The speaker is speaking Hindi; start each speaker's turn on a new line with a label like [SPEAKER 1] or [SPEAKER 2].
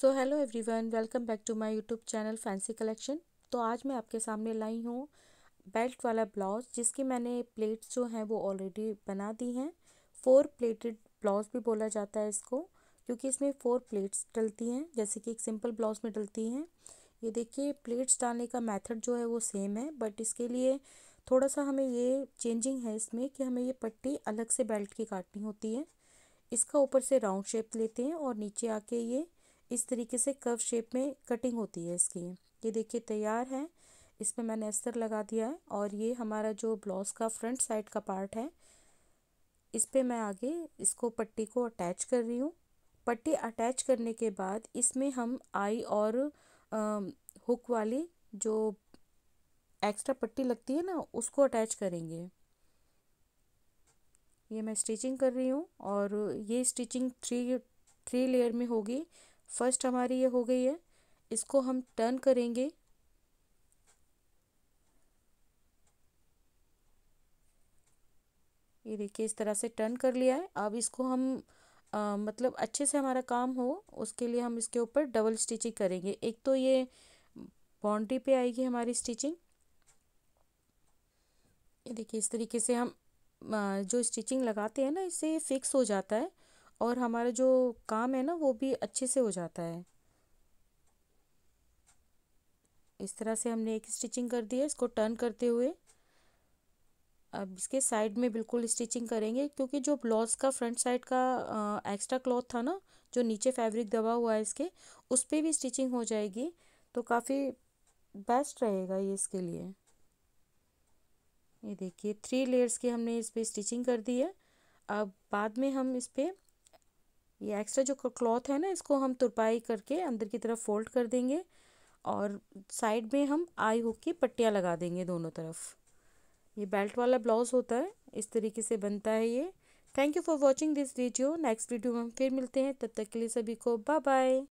[SPEAKER 1] so hello everyone welcome back to my YouTube channel fancy collection तो आज मैं आपके सामने लाई हूँ बेल्ट वाला ब्लाउज जिसकी मैंने प्लेट्स जो हैं वो ऑलरेडी बना दी हैं फोर प्लेटेड ब्लाउज भी बोला जाता है इसको क्योंकि इसमें फोर प्लेट्स डलती हैं जैसे कि एक सिंपल ब्लाउज में डलती हैं ये देखिए प्लेट्स डालने का मैथड जो है वो सेम है बट इसके लिए थोड़ा सा हमें ये चेंजिंग है इसमें कि हमें ये पट्टी अलग से बेल्ट की काटनी होती है इसका ऊपर से राउंड शेप लेते हैं और नीचे आके ये इस तरीके से कर्व शेप में कटिंग होती है इसकी ये देखिए तैयार है इस पर मैंने अस्तर लगा दिया है और ये हमारा जो ब्लाउज का फ्रंट साइड का पार्ट है इस पर मैं आगे इसको पट्टी को अटैच कर रही हूँ पट्टी अटैच करने के बाद इसमें हम आई और आ, हुक वाली जो एक्स्ट्रा पट्टी लगती है ना उसको अटैच करेंगे ये मैं स्टिचिंग कर रही हूँ और ये स्टिचिंग थ्री थ्री लेयर में होगी फर्स्ट हमारी ये हो गई है इसको हम टर्न करेंगे ये देखिए इस तरह से टर्न कर लिया है अब इसको हम आ, मतलब अच्छे से हमारा काम हो उसके लिए हम इसके ऊपर डबल स्टिचिंग करेंगे एक तो ये बाउंड्री पे आएगी हमारी स्टिचिंग ये देखिए इस तरीके से हम जो स्टिचिंग लगाते हैं ना इससे फिक्स हो जाता है और हमारा जो काम है ना वो भी अच्छे से हो जाता है इस तरह से हमने एक स्टिचिंग कर दी है इसको टर्न करते हुए अब इसके साइड में बिल्कुल स्टिचिंग करेंगे क्योंकि जो ब्लाउज का फ्रंट साइड का आ, एक्स्ट्रा क्लॉथ था ना जो नीचे फैब्रिक दबा हुआ है इसके उस पर भी स्टिचिंग हो जाएगी तो काफ़ी बेस्ट रहेगा ये इसके लिए ये देखिए थ्री लेयर्स की हमने इस पर स्टिचिंग कर दी है अब बाद में हम इस पर ये एक्स्ट्रा जो क्लॉथ है ना इसको हम तुरपाई करके अंदर की तरफ फोल्ड कर देंगे और साइड में हम आई हुक की पट्टियाँ लगा देंगे दोनों तरफ ये बेल्ट वाला ब्लाउज़ होता है इस तरीके से बनता है ये thank you for watching this video next video में हम फिर मिलते हैं तब तक के लिए सभी को बाय बाय